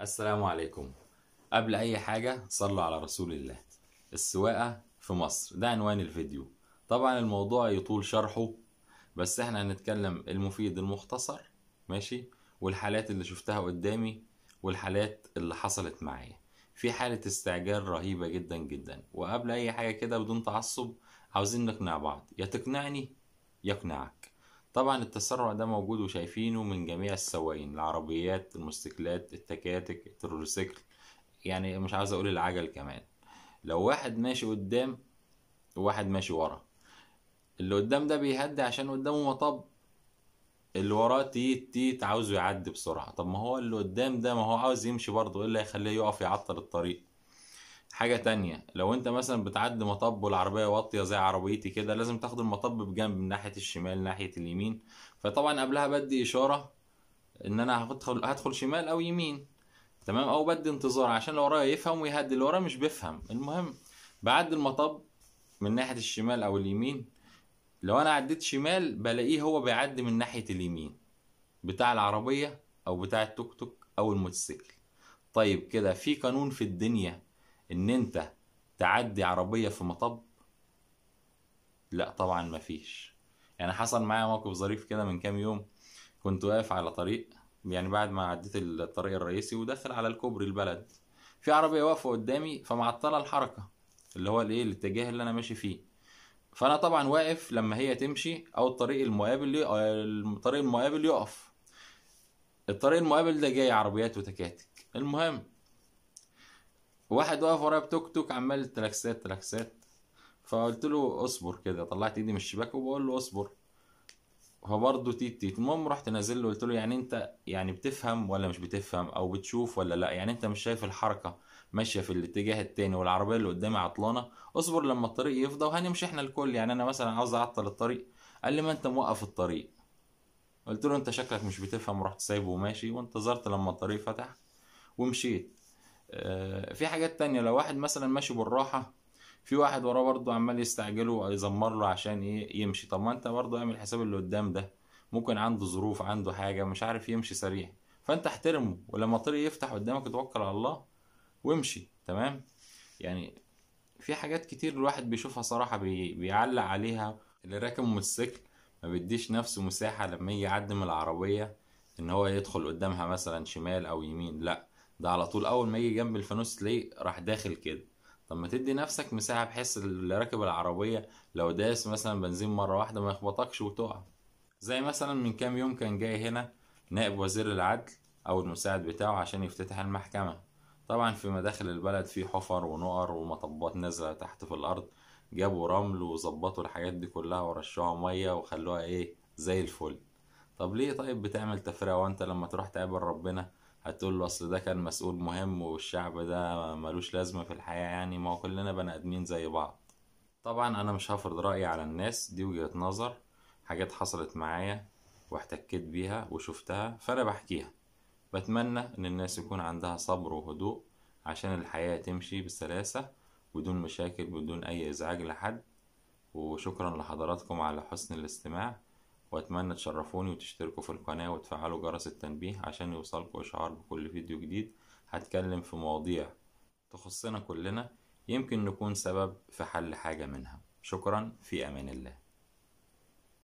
السلام عليكم قبل أي حاجة صلوا على رسول الله السواقة في مصر ده عنوان الفيديو طبعا الموضوع يطول شرحه بس احنا هنتكلم المفيد المختصر ماشي والحالات اللي شفتها قدامي والحالات اللي حصلت معايا في حالة استعجال رهيبة جدا جدا وقبل أي حاجة كده بدون تعصب عاوزين نقنع بعض يا تقنعني يقنعك طبعا التسرع ده موجود وشايفينه من جميع السواقين العربيات الموتوسيكلات التكاتك التروسيكل يعني مش عاوز اقول العجل كمان لو واحد ماشي قدام وواحد ماشي ورا اللي قدام ده بيهدي عشان قدامه مطب اللي وراه تيت تيت عاوزه يعدي بسرعه طب ما هو اللي قدام ده ما هو عاوز يمشي برضه ايه اللي هيخليه يقف يعطل الطريق حاجة تانية لو انت مثلا بتعدي مطب والعربية واطية زي عربيتي كده لازم تاخد المطب بجنب من ناحية الشمال ناحية اليمين فطبعا قبلها بدي اشارة ان انا هدخل هدخل شمال او يمين تمام او بدي انتظار عشان اللي ورايا يفهم ويهدي اللي ورايا مش بيفهم المهم بعدي المطب من ناحية الشمال او اليمين لو انا عديت شمال بلاقيه هو بيعدي من ناحية اليمين بتاع العربية او بتاع التوك توك او الموتوسيكل طيب كده في قانون في الدنيا ان انت تعدي عربيه في مطب لا طبعا مفيش يعني حصل معايا موقف ظريف كده من كام يوم كنت واقف على طريق يعني بعد ما عديت الطريق الرئيسي وداخل على الكوبري البلد في عربيه واقفه قدامي فمعطله الحركه اللي هو الايه الاتجاه اللي انا ماشي فيه فانا طبعا واقف لما هي تمشي او الطريق المقابل آه، الطريق المقابل يقف الطريق المقابل ده جاي عربيات وتكاتك المهم واحد واقف ورايا بتوك توك عمال تلاكسات تلاكسات فقلت له اصبر كده طلعت ايدي من الشباك وبقول له اصبر فبرضه تيت تيت المهم رحت نازل له قلت له يعني انت يعني بتفهم ولا مش بتفهم او بتشوف ولا لا يعني انت مش شايف الحركه ماشيه في الاتجاه التاني والعربيه اللي قدامي عطلانه اصبر لما الطريق يفضى وهنمشي احنا الكل يعني انا مثلا عاوز اعطل الطريق قال لي ما انت موقف الطريق قلت له انت شكلك مش بتفهم ورحت سايبه وماشي وانتظرت لما الطريق فتح ومشيت آه، في حاجات تانية لو واحد مثلا ماشي بالراحة في واحد وراه برضه عمال يستعجله ويزمر له عشان ايه يمشي طب ما انت برضه اعمل حساب اللي قدام ده ممكن عنده ظروف عنده حاجة مش عارف يمشي سريع فانت احترمه ولما طريق يفتح قدامك توكل على الله وامشي تمام يعني في حاجات كتير الواحد بيشوفها صراحة بي... بيعلق عليها اللي راكب موتوسيكل ما بيديش نفسه مساحة لما يجي يعدي من العربية ان هو يدخل قدامها مثلا شمال او يمين لا ده على طول اول ما يجي جنب الفانوس تلاقيه راح داخل كده طب ما تدي نفسك مساحه بحيث اللي راكب العربيه لو داس مثلا بنزين مره واحده ما يخبطكش وتقع زي مثلا من كام يوم كان جاي هنا نائب وزير العدل او المساعد بتاعه عشان يفتتح المحكمه طبعا في مداخل البلد في حفر ونقر ومطبات نازله تحت في الارض جابوا رمل وظبطوا الحاجات دي كلها ورشوها ميه وخلوها ايه زي الفل طب ليه طيب بتعمل تفرقه وانت لما تروح تقابل ربنا هتقول له اصل ده كان مسؤول مهم والشعب ده ملوش لازمه في الحياه يعني ما هو كلنا بني ادمين زي بعض طبعا انا مش هفرض رايي على الناس دي وجهه نظر حاجات حصلت معايا واحتكيت بيها وشفتها فانا بحكيها بتمنى ان الناس يكون عندها صبر وهدوء عشان الحياه تمشي بسلاسه بدون مشاكل بدون اي ازعاج لحد وشكرا لحضراتكم على حسن الاستماع واتمنى تشرفوني وتشتركوا في القناة وتفعلوا جرس التنبيه عشان يوصلكوا اشعار بكل فيديو جديد هتكلم في مواضيع تخصنا كلنا يمكن نكون سبب في حل حاجة منها شكرا في امان الله